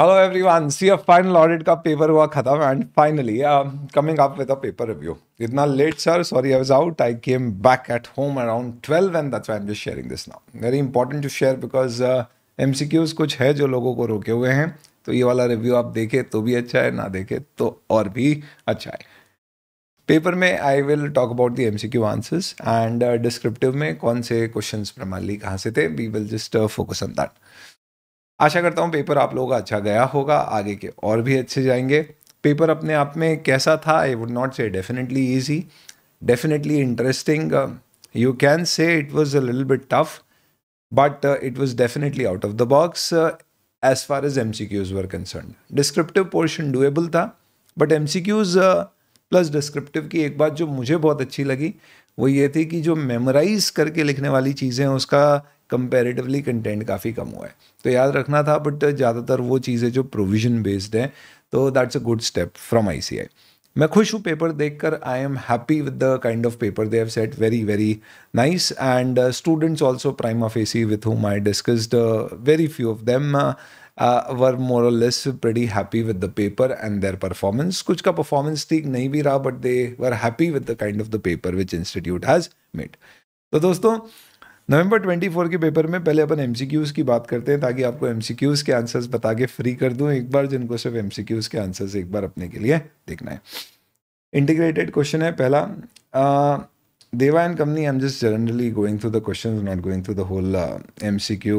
Hello everyone C A final audit का paper हुआ खत्म and finally coming up with a paper review इतना late sir sorry I was out I came back at home around twelve and that's I am just sharing this now very important to share because um कुछ है जो लोगों को रोके हुए हैं तो ये वाला रिव्यू आप देखें तो भी अच्छा है ना देखें तो और भी अच्छा है पेपर में I will talk about the M C Q answers and descriptive में कौन से क्वेश्चन प्रमाली कहाँ से थे we will just focus on that आशा करता हूँ पेपर आप लोगों का अच्छा गया होगा आगे के और भी अच्छे जाएंगे पेपर अपने आप में कैसा था I would not say definitely easy definitely interesting you can say it was a little bit tough but it was definitely out of the box as far as M C Qs were concern descriptive portion doable था but M C Qs plus descriptive की एक बात जो मुझे बहुत अच्छी लगी वो ये थी कि जो मेमोराइज करके लिखने वाली चीज़ें उसका कंपेरेटिवली कंटेंट काफ़ी कम हुआ है तो याद रखना था बट ज़्यादातर वो चीज़ें जो प्रोविजन बेस्ड हैं तो that's a good step from I C I मैं खुश हूँ पेपर देखकर I am happy with the kind of paper they have set very very nice and students also A C with whom I discussed very few of them were more less pretty happy with the paper and their performance कुछ का performance ठीक नहीं भी रहा but they were happy with the kind of the paper which institute has made तो दोस्तों नवंबर 24 के paper में पहले अपन एम की बात करते हैं ताकि आपको एम के आंसर्स बता के फ्री कर दूँ एक बार जिनको सिर्फ एम के आंसर्स एक बार अपने के लिए देखना है इंटीग्रेटेड क्वेश्चन है पहला and company I am just generally going through the question not going through the whole M C Q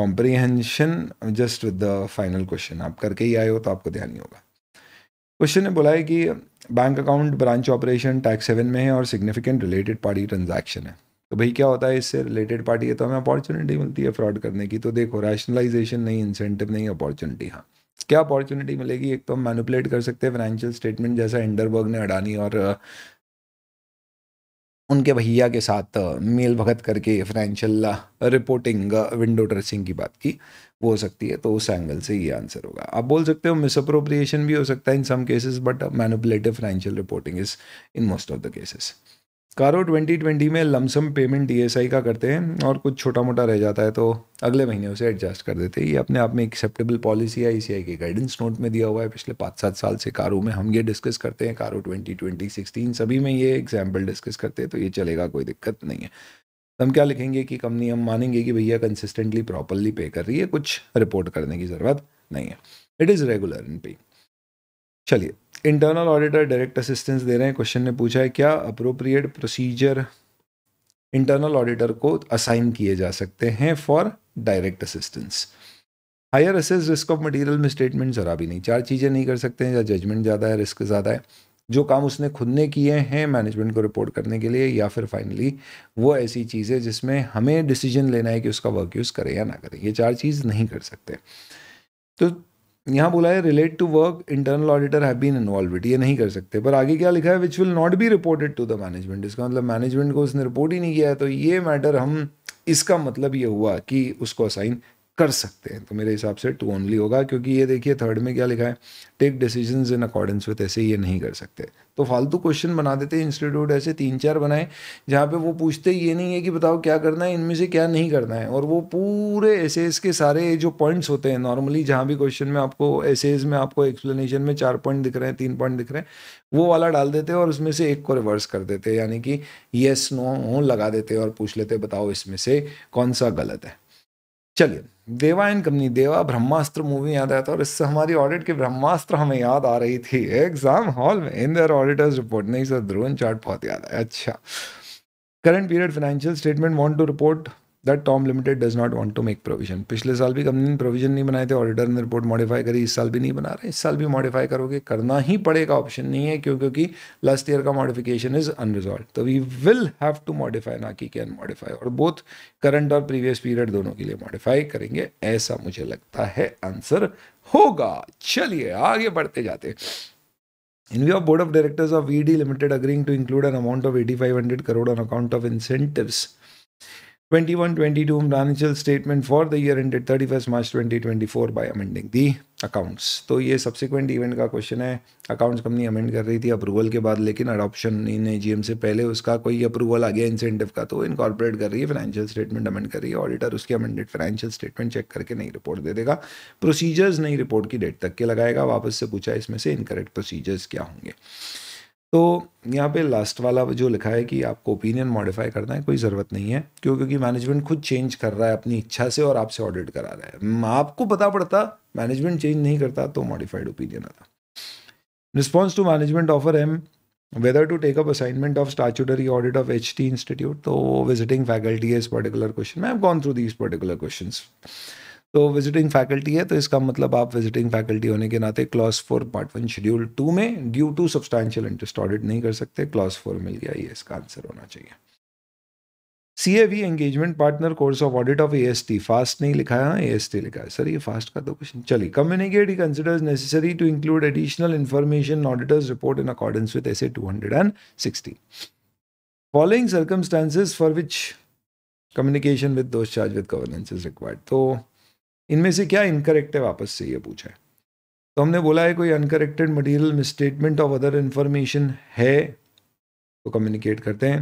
comprehension just with the final question आप करके ही आए हो तो आपको ध्यान नहीं होगा क्वेश्चन ने बोला है कि bank account branch operation tax seven में है और सिग्निफिकेंट रिलेटेड पार्टी ट्रांजैक्शन है तो भाई क्या होता है इससे रिलेटेड पार्टी है तो हमें अपॉर्चुनिटी मिलती है फ्रॉड करने की तो देखो रैशनलाइजेशन नहीं इंसेंटिव नहीं अपॉर्चुनिटी हाँ क्या अपॉर्चुनिटी मिलेगी एक तो हम मैनुपलेट कर सकते हैं फाइनेंशियल स्टेटमेंट जैसा एंडरबर्ग ने अडानी और उनके भैया के साथ मेल भगत करके फाइनेंशियल रिपोर्टिंग विंडो ड्रेसिंग की बात की वो हो सकती है तो उस एंगल से ये आंसर होगा आप बोल सकते हो मिसअप्रोप्रिएशन भी हो सकता है in some cases but manipulative financial reporting is in most of the cases कारो 2020 में लमसम पेमेंट डीएसआई का करते हैं और कुछ छोटा मोटा रह जाता है तो अगले महीने उसे एडजस्ट कर देते हैं ये अपने आप में एक्सेप्टेबल पॉलिसी है ई e के गाइडेंस नोट में दिया हुआ है पिछले पाँच सात साल से कारो में हम ये डिस्कस करते हैं कारो ट्वेंटी ट्वेंटी सिक्सटीन सभी में ये एग्जाम्पल डिस्कस करते हैं तो ये चलेगा कोई दिक्कत नहीं है हम क्या लिखेंगे कि कंपनी हम मानेंगे कि भैया कंसिस्टेंटली प्रॉपरली पे कर रही है कुछ रिपोर्ट करने की ज़रूरत नहीं है इट इज़ रेगुलर इन पे चलिए इंटरनल ऑडिटर डायरेक्ट असिस्टेंस दे रहे हैं क्वेश्चन ने पूछा है क्या अप्रोप्रिएट प्रोसीजर इंटरनल ऑडिटर को असाइन किए जा सकते हैं for direct assistance higher assess risk of material misstatement ज़रा भी नहीं चार चीज़ें नहीं कर सकते हैं या जजमेंट ज़्यादा है रिस्क ज़्यादा है जो काम उसने खुद ने किए हैं मैनेजमेंट को रिपोर्ट करने के लिए या फिर फाइनली वो ऐसी चीज़ है जिसमें हमें डिसीजन लेना है कि उसका वर्क यूज़ करें या ना करें ये चार चीज़ नहीं कर सकते तो यहाँ बोला है relate to work internal auditor have been involve ये नहीं कर सकते पर आगे क्या लिखा है which will not be reported to the management इसका मतलब मैनेजमेंट को उसने रिपोर्ट ही नहीं किया है तो ये मैटर हम इसका मतलब ये हुआ कि उसको असाइन कर सकते हैं तो मेरे हिसाब से टू ओनली होगा क्योंकि ये देखिए थर्ड में क्या लिखा है take decision in accordance with ऐसे ये नहीं कर सकते तो फालतू क्वेश्चन बना देते हैं इंस्टीट्यूट ऐसे तीन चार बनाए जहाँ पे वो पूछते ये नहीं है कि बताओ क्या करना है इनमें से क्या नहीं करना है और वो पूरे एसेज के सारे जो पॉइंट्स होते हैं नॉर्मली जहाँ भी क्वेश्चन में आपको एसेज में आपको एक्सप्लेनेशन में चार पॉइंट दिख रहे हैं तीन पॉइंट दिख रहे हैं वो वाला डाल देते हैं और उसमें से एक को रिवर्स कर देते हैं यानी कि येस नो लगा देते और पूछ लेते बताओ इसमें से कौन सा गलत है चलिए देवा एंड कंपनी देवा ब्रह्मास्त्र मूवी याद आया था और इससे हमारी ऑडिट की ब्रह्मास्त्र हमें याद आ रही थी एग्जाम हॉल में इन दर ऑडिटर्स रिपोर्ट नहीं सर ध्रुवन चार्ट बहुत याद आया अच्छा current period financial statement want to report that Tom limited does not want to make provision पिछले साल भी कंपनी ने प्रोविजन नहीं बनाए थे ऑडिटर ने रिपोर्ट मॉडिफाई करी इस साल भी नहीं बना रहे इस साल भी मॉडिफाई करोगे करना ही पड़ेगा ऑप्शन नहीं है क्यों क्योंकि लास्ट ईयर का मॉडिफिकेशन इज अनरिजॉल्व तो we will have to modify ना कि कैन मॉडिफाई और बोथ करंट और प्रीवियस पीरियड दोनों के लिए मॉडिफाई करेंगे ऐसा मुझे लगता है आंसर होगा चलिए आगे बढ़ते जाते In view of Board of Directors of VD Limited agreeing to include an amount of 8500 crore on account of incentives 21-22 financial statement for the year ended 31 March 2024 by amending the accounts तो ये subsequent event का question है accounts company amend कर रही थी approval के बाद लेकिन अडॉप्शन इन एजीएम से पहले उसका कोई अप्रूवल आ गया इंसेंटिव का तो इनकॉर्पोरेट कर रही है फाइनेंशियल स्टेटमेंट अमेंड कर रही है ऑडिटर उसके अमेंडेड फाइनेंशियल स्टेटमेंट चेक करके नई रिपोर्ट दे देगा प्रोसीजर्स नई रिपोर्ट की डेट तक के लगाएगा वापस से पूछा इसमें से इनकरेक्ट प्रोसीजर्स क्या होंगे तो यहाँ पे लास्ट वाला जो लिखा है कि आपको ओपिनियन मॉडिफाई करना है कोई ज़रूरत नहीं है क्यों क्योंकि मैनेजमेंट खुद चेंज कर रहा है अपनी इच्छा से और आपसे ऑडिट करा रहा है हम्म, आपको पता पड़ता मैनेजमेंट चेंज नहीं करता तो मॉडिफाइड ओपिनियन आता response to management offer M whether to take up assignment of statutory audit of H T institute तो विजिटिंग फैकल्टी है इस पर्टिकुलर क्वेश्चन में gone through these particular question तो विजिटिंग फैकल्टी है तो इसका मतलब आप विजिटिंग फैकल्टी होने के नाते class four part one schedule two में due to substantial interest audit नहीं कर सकते क्लास फोर मिल गया ये इसका आंसर होना चाहिए C A V engagement partner course of audit of A S T fast नहीं लिखा है ए एस टी लिखा है सर ये फास्ट का तो क्वेश्चन चलिए communicate he considers necessary to include additional information auditor's report in accordance with S A two hundred and sixty following circumstances for which communication with those charge with governance is required तो इनमें से क्या incorrect है वापस से ये पूछा है तो हमने बोला है कोई uncorrected material misstatement of other information है तो कम्युनिकेट करते हैं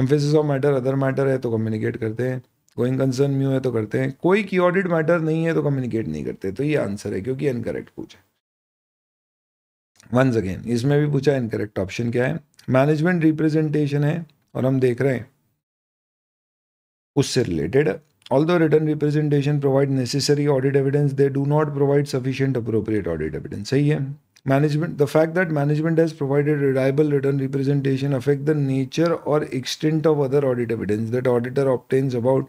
emphasis of matter other matter है तो कम्युनिकेट करते हैं गोइंग कंसर्न म्यू है तो करते हैं कोई की ऑडिट मैटर नहीं है तो कम्युनिकेट नहीं करते तो ये आंसर है क्योंकि अनकरेक्ट पूछा वंस अगेन इसमें भी पूछा इनकरेक्ट ऑप्शन क्या है मैनेजमेंट रिप्रेजेंटेशन है और हम देख रहे हैं उससे related Although written representation provide necessary audit evidence, they do not provide sufficient appropriate audit evidence. सही है management the fact that management has provided reliable written representation affect the nature or extent of other audit evidence that auditor obtains about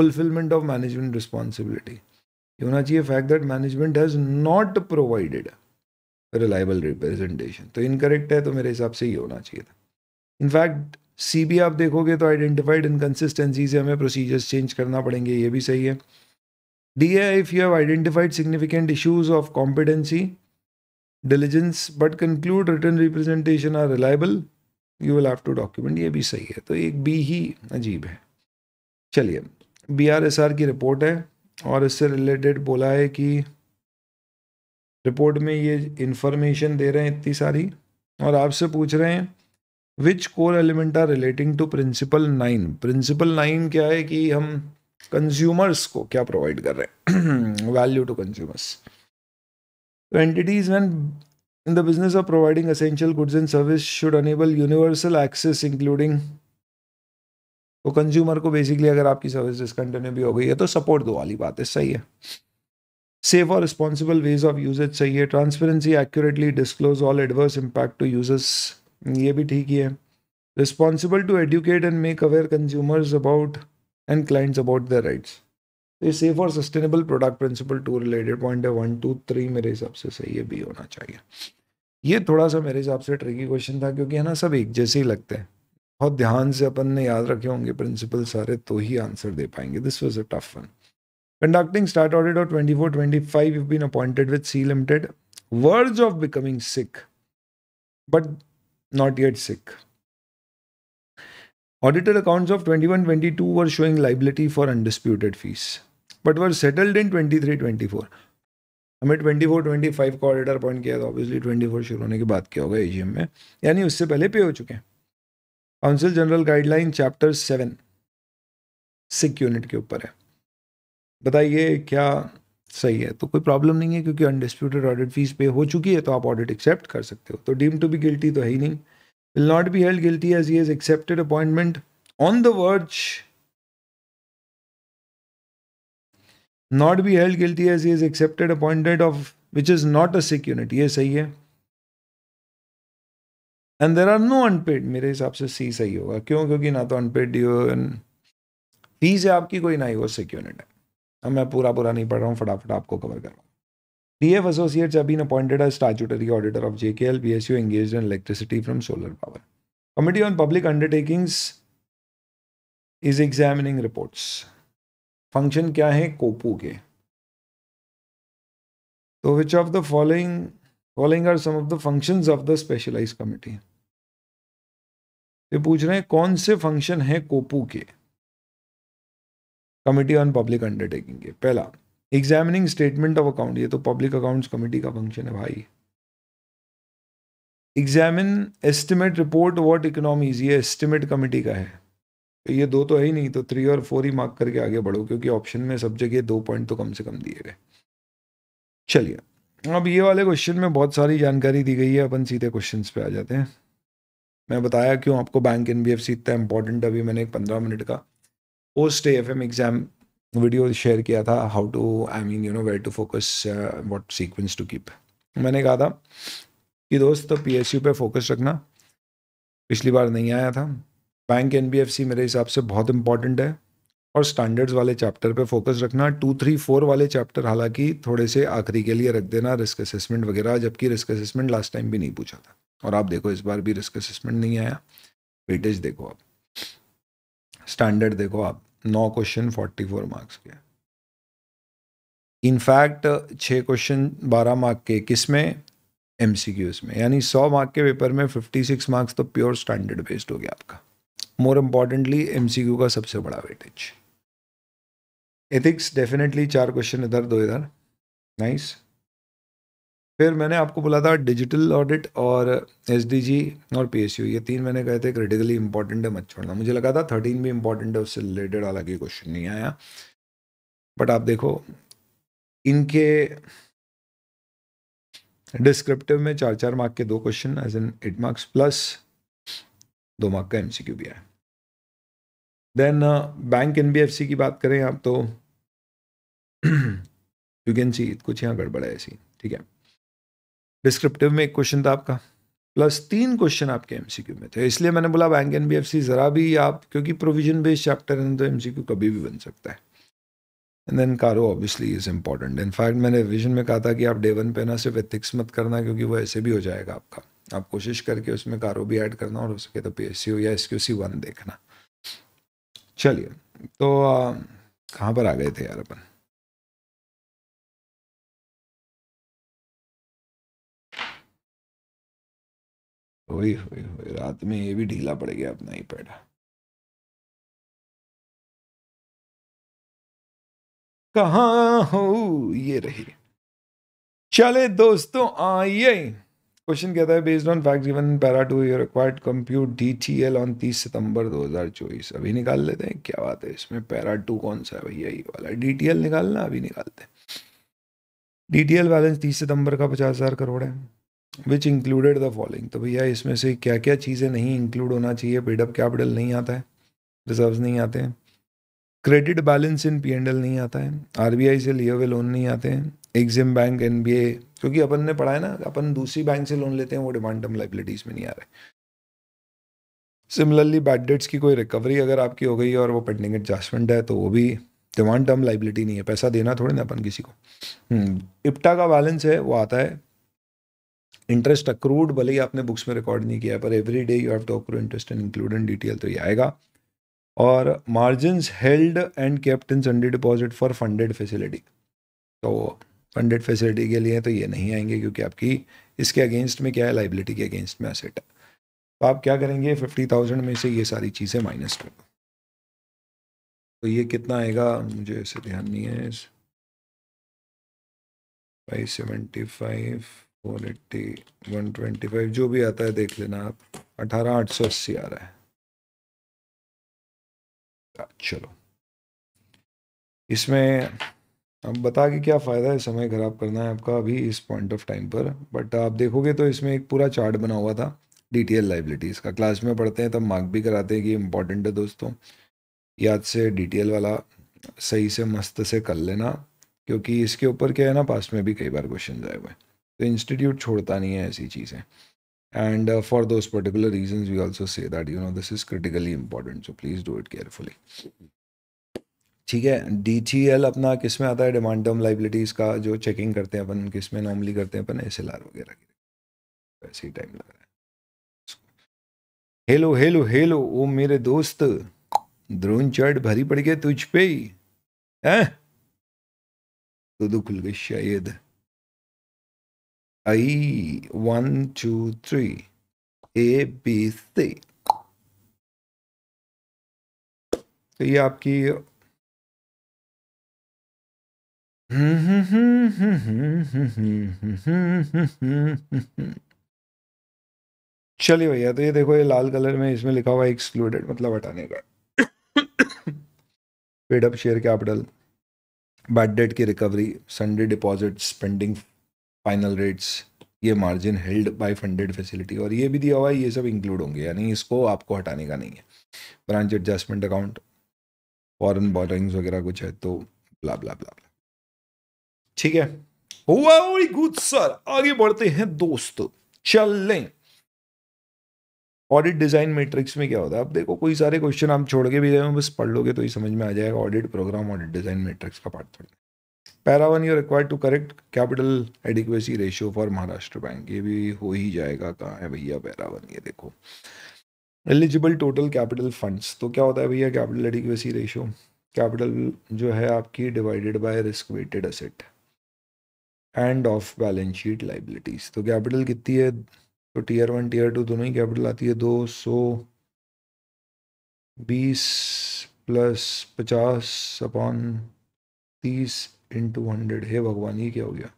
fulfillment of management responsibility ये होना चाहिए fact that management has reliable representation. So incorrect, तो incorrect है तो मेरे हिसाब से ये होना चाहिए In fact. सी बी आप देखोगे तो आइडेंटिफाइड इनकन्सिस्टेंसी से हमें प्रोसीजर्स चेंज करना पड़ेंगे ये भी सही है डी है if you have identified significant issues of competency diligence but conclude written representation are reliable you will have to document ये भी सही है तो एक बी ही अजीब है चलिए बी आर एस आर की रिपोर्ट है और इससे रिलेटेड बोला है कि रिपोर्ट में ये इंफॉर्मेशन दे रहे हैं इतनी सारी और आपसे पूछ रहे हैं which core element are relating to principle nine principle nine क्या है कि हम कंज्यूमर्स को क्या प्रोवाइड कर रहे हैं value to consumers entities when in the business of providing essential goods and service should enable universal access including तो कंज्यूमर को बेसिकली अगर आपकी सर्विस डिसकंटिन्यू भी हो गई है तो सपोर्ट दो वाली बात है सही है सेफ और रिस्पॉन्सिबल वेज ऑफ यूजेज सही है transparency accurately disclose all adverse impact to users ये भी ठीक ही है responsible to educate and make aware consumers about and clients about the rights ये सेफ और sustainable product principle two related point है वन टू थ्री मेरे हिसाब से सही है भी होना चाहिए ये थोड़ा सा मेरे हिसाब से ट्रिकी क्वेश्चन था क्योंकि है ना सब एक जैसे ही लगते हैं बहुत ध्यान से अपन ने याद रखे होंगे प्रिंसिपल सारे तो ही आंसर दे पाएंगे this was a tough one conducting start audit of twenty four twenty five been appointed with C limited words of becoming sick but not yet sick. Auditor accounts of 21-22 were showing liability for undisputed fees, but were settled in 23-24. हमें 24-25 का auditor appoint किया था obviously 24 शुरू होने के बाद क्या होगा एजीएम में यानी उससे पहले पे हो चुके हैं council general guideline chapter seven sick unit के ऊपर है बताइए क्या सही है तो कोई प्रॉब्लम नहीं है क्योंकि अनडिस्प्यूटेड ऑडिट फीस पे हो चुकी है तो आप ऑडिट एक्सेप्ट कर सकते हो तो डीम टू बी गिल्टी तो है ही नहीं will not be held guilty as he is accepted appointment on the verge not be held guilty as he is accepted appointed of which is not a security ये सही है and there are no unpaid मेरे हिसाब से सी सही होगा क्यों क्योंकि ना तो अनपेड फीस है आपकी कोई ना ही वो सिक्योरिटी है अब मैं पूरा पूरा नहीं पढ़ रहा हूँ फटाफट आपको कवर कर रहा हूँ डी एफ एसोसिएट्स अब been appointed as statutory auditor of J K L B S U engage in electricity from solar power committee on public undertakings is examining reports function क्या है कोपू के तो which of the following following are some of the function of the specialise committee ये पूछ रहे हैं कौन से फंक्शन है कोपू के कमिटी ऑन पब्लिक अंडरटेकिंग के पहला एग्जामिनिंग स्टेटमेंट ऑफ अकाउंट ये तो पब्लिक अकाउंट्स कमेटी का फंक्शन है भाई examine estimate report what economies ये एस्टिमेट कमेटी का है तो ये दो तो है ही नहीं तो थ्री और फोर ही मार्क करके आगे बढ़ो क्योंकि ऑप्शन में सब जगह दो पॉइंट तो कम से कम दिए गए चलिए अब ये वाले क्वेश्चन में बहुत सारी जानकारी दी गई है अपन सीधे क्वेश्चन पे आ जाते हैं मैं बताया क्यों आपको bank N B F C इतना इंपॉर्टेंट अभी मैंने एक पंद्रह मिनट का post F M exam video share किया था how to I mean you know where to focus what sequence to keep मैंने कहा था कि दोस्त तो पी पर फोकस रखना पिछली बार नहीं आया था bank N B F C मेरे हिसाब से बहुत इंपॉर्टेंट है और स्टैंडर्ड्स वाले चैप्टर पे फोकस रखना टू थ्री फोर वाले चैप्टर हालांकि थोड़े से आखिरी के लिए रख देना रिस्क असेसमेंट वगैरह जबकि रिस्क असेसमेंट लास्ट टाइम भी नहीं पूछा था और आप देखो इस बार भी रिस्क असेसमेंट नहीं आया वेटेज देखो आप स्टैंडर्ड देखो आप नौ क्वेश्चन फोर्टी फोर मार्क्स के इनफैक्ट छः क्वेश्चन बारह मार्क के किस में एम में यानी सौ मार्क के पेपर में फिफ्टी सिक्स मार्क्स तो प्योर स्टैंडर्ड बेस्ड हो गया आपका मोर इम्पॉर्टेंटली एम का सबसे बड़ा वेटेज एथिक्स डेफिनेटली चार क्वेश्चन इधर दो इधर नाइस nice. फिर मैंने आपको बोला था डिजिटल ऑडिट और एस और पी ये तीन मैंने कहे थे क्रिटिकली इंपॉर्टेंट है मत छोड़ना मुझे लगा था थर्टीन भी इंपॉर्टेंट है उससे रिलेटेड ही क्वेश्चन नहीं आया बट आप देखो इनके डिस्क्रिप्टिव में चार चार मार्क के दो question as an eight marks plus दो मार्क का एमसीक्यू भी आया देन बैंक एनबीएफसी की बात करें आप तो यू कैन सी कुछ यहाँ गड़बड़ है ऐसी ठीक है डिस्क्रिप्टिव में एक क्वेश्चन था आपका प्लस तीन क्वेश्चन आपके एमसीक्यू में थे इसलिए मैंने बोला bank N B F C ज़रा भी आप क्योंकि प्रोविजन बेस्ड चैप्टर है तो एमसीक्यू कभी भी बन सकता है एंड देन कारो ऑब्वियसली इज़ इम्पॉर्टेंट इनफैक्ट मैंने रिविजन में कहा था कि आप डे वन पे ना सिर्फ एथिक्स मत करना क्योंकि वो ऐसे भी हो जाएगा आपका आप कोशिश करके उसमें कारो भी ऐड करना और हो सके तो पी एस सी हो या एस क्यू सी वन देखना चलिए तो कहाँ पर आ गए थे यार अपन वही वही रात में ये भी ढीला पड़ गया अपना ही पैडा कहा हो ये रही चले दोस्तों आइए क्वेश्चन कहता है based on fact given para two you required compute D T L on तीस सितंबर चौबीस अभी निकाल लेते हैं क्या बात है इसमें पैरा टू कौन सा है भैया ये वाला डी टी एल निकालना अभी निकालते हैं डी टी एल बैलेंस तीस सितंबर का पचास हज़ार करोड़ है विच इंक्लूडेड द फॉलोइंग तो भैया इसमें से क्या क्या चीज़ें नहीं इंक्लूड होना चाहिए पेडअप कैपिटल नहीं आता है रिजर्व नहीं आते हैं credit balance in P and L नहीं आता है आर बी आई से लिए हुए लोन नहीं आते हैं EXIM bank N B A क्योंकि अपन ने पढ़ा है ना अपन दूसरी बैंक से लोन लेते हैं वो डिमांड टर्म लाइबिलिटीज़ में नहीं आ रहे सिमिलरली बैड डेट्स की कोई रिकवरी अगर आपकी हो गई और वो पेंडिंग एडजस्टमेंट है तो वो भी डिमांड टर्म लाइबिलिटी नहीं है पैसा देना थोड़े ना अपन किसी को हम्म, इप्टा का बैलेंस है वो आता है इंटरेस्ट अक्रूड भले ही आपने बुक्स में रिकॉर्ड नहीं किया पर every day you have to accrue interest and include in detail तो ये आएगा और margin held and kept in sundry deposit for funded facility तो फंडेड फैसिलिटी के लिए तो ये नहीं आएंगे क्योंकि आपकी इसके अगेंस्ट में क्या है लाइबिलिटी के अगेंस्ट में असेट है तो आप क्या करेंगे फिफ्टी थाउजेंड में से ये सारी चीज़ें माइनस कर दो तो ये कितना आएगा मुझे ऐसे ध्यान नहीं है five seventy five one eighty one twenty five जो भी आता है देख लेना आप अठारह आठ सौ अस्सी आ रहा है चलो इसमें अब बता के क्या फ़ायदा है समय ख़राब करना है आपका अभी इस पॉइंट ऑफ टाइम पर बट आप देखोगे तो इसमें एक पूरा चार्ट बना हुआ था डीटीएल लाइबिलिटीज़ का क्लास में पढ़ते हैं तब मार्क भी कराते हैं कि इंपॉर्टेंट है दोस्तों याद से डीटीएल वाला सही से मस्त से कर लेना क्योंकि इसके ऊपर क्या है ना पास में भी कई बार क्वेश्चन आए हुए हैं तो इंस्टीट्यूट छोड़ता नहीं है ऐसी चीज़ें and for those particular reason we also say that you know this is critically important so please do it carefully ठीक है डी टी एल अपना किस में आता है डिमांड टर्म लाइबिलिटीज़ का जो चेकिंग करते हैं अपन किस में नॉर्मली करते हैं अपन एस एल आर वगैरह की वैसे ही टाइम लग रहा है हेलो हेलो हेलो ओ मेरे दोस्त ड्रोन चर्ट भरी पड़ गए तुझ पे ही तो खुल गई शायद I one two three A B C तो ये आपकी चलिए भैया तो ये देखो ये लाल कलर में इसमें लिखा हुआ एक्सक्लूडेड मतलब हटाने का paid up share capital bad debt की recovery sundry deposit pending final rates ये margin held by funded facility और ये भी दिया हुआ है ये सब इंक्लूड होंगे यानी इसको आपको हटाने का नहीं है branch adjustment account foreign borrowings वगैरह कुछ है तो ब्ला ब्ला ब्ला ब्ला ठीक है हुआ गुड सर आगे बढ़ते हैं दोस्त चलें ऑडिट डिजाइन मैट्रिक्स में क्या होता है अब देखो कोई सारे क्वेश्चन आप छोड़ के भी गए हो बस पढ़ लोगे तो ही समझ में आ जाएगा audit program audit design matrix का पार्ट थोड़ा para one you require to correct capital adequacy ratio for Maharashtra bank ये भी हो ही जाएगा कहाँ है भैया पैरा वन ये देखो एलिजिबल टोटल कैपिटल फंड्स तो क्या होता है भैया कैपिटल एडिक्वेसी रेशियो कैपिटल जो है आपकी divided by risk weighted asset and off balance sheet liabilities तो कैपिटल कितनी है तो टीयर वन टीयर टू दोनों ही कैपिटल आती है दो सौ बीस प्लस पचास अपॉन तीस इंटू हंड्रेड हे भगवान ये क्या हो गया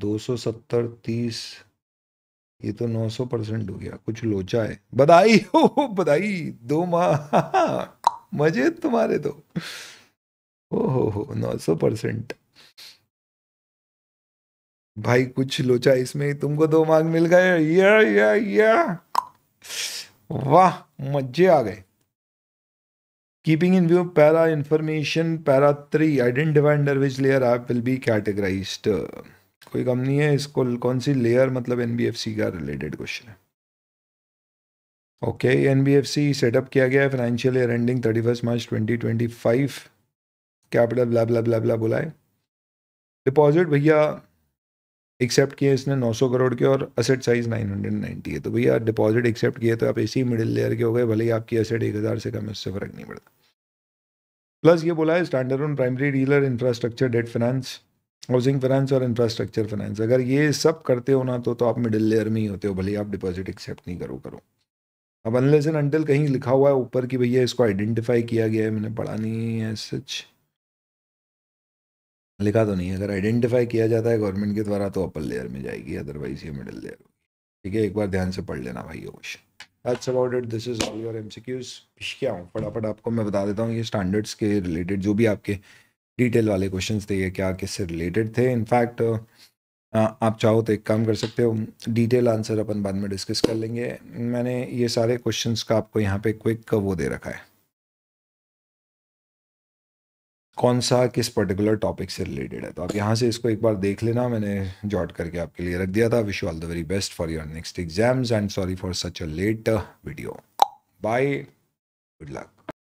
दो सौ सत्तर तीस ये तो नौ सौ परसेंट हो गया कुछ लोचा है बधाई हो बधाई दो माह मजे तुम्हारे तो ओ हो हो नौ सौ परसेंट भाई कुछ लोचा इसमें तुमको दो मार्ग मिल गए या या या वाह मजे आ गए Keeping in view para information, para 3, identify under which layer app will be categorized. कोई कम नहीं है इसको कौन सी लेयर मतलब एन का रिलेटेड क्वेश्चन है ओके एन सेटअप किया गया है financial year ending thirty first March twenty twenty five capital ब्ला बुलाए डिपॉजिट भैया एक्सेप्ट किए इसने 900 करोड़ के और असेट साइज 990 है तो भैया डिपॉजिट एक्सेप्ट किए तो आप इसी मिडिल लेयर के हो गए भले ही आपकी असेट एक से कम है उससे फ़र्क नहीं पड़ता प्लस ये बोला है standard on primary dealer infrastructure debt finance housing finance और इंफ्रास्ट्रक्चर फाइनेंस अगर ये सब करते हो ना तो तो आप मिडिल लेयर में ही होते हो भले आप डिपॉजिट एक्सेप्ट नहीं करो करो अब अनलेस एंड अनटिल कहीं लिखा हुआ है ऊपर कि भैया इसको आइडेंटिफाई किया गया है मैंने पढ़ा नहीं है सच लिखा तो नहीं है अगर आइडेंटिफाई किया जाता है गवर्नमेंट के द्वारा तो अपर लेयर में जाएगी अदरवाइज ये मिडिल लेयर होगी ठीक है एक बार ध्यान से पढ़ लेना भाई question that's about it this is all your क्यूज क्या हूँ फटाफट आपको मैं बता देता हूँ ये स्टैंडर्ड्स के रिलेटेड जो भी आपके डिटेल वाले क्वेश्चन थे ये क्या किससे रिलेटेड थे इनफैक्ट आप चाहो तो एक काम कर सकते हो डिटेल आंसर अपन बाद में डिस्कस कर लेंगे मैंने ये सारे क्वेश्चंस का आपको यहाँ पे क्विक वो दे रखा है कौन सा किस पर्टिकुलर टॉपिक से रिलेटेड है तो आप यहाँ से इसको एक बार देख लेना मैंने जॉट करके आपके लिए रख दिया था wish you all the very best for your next exams and sorry for such a late video bye good luck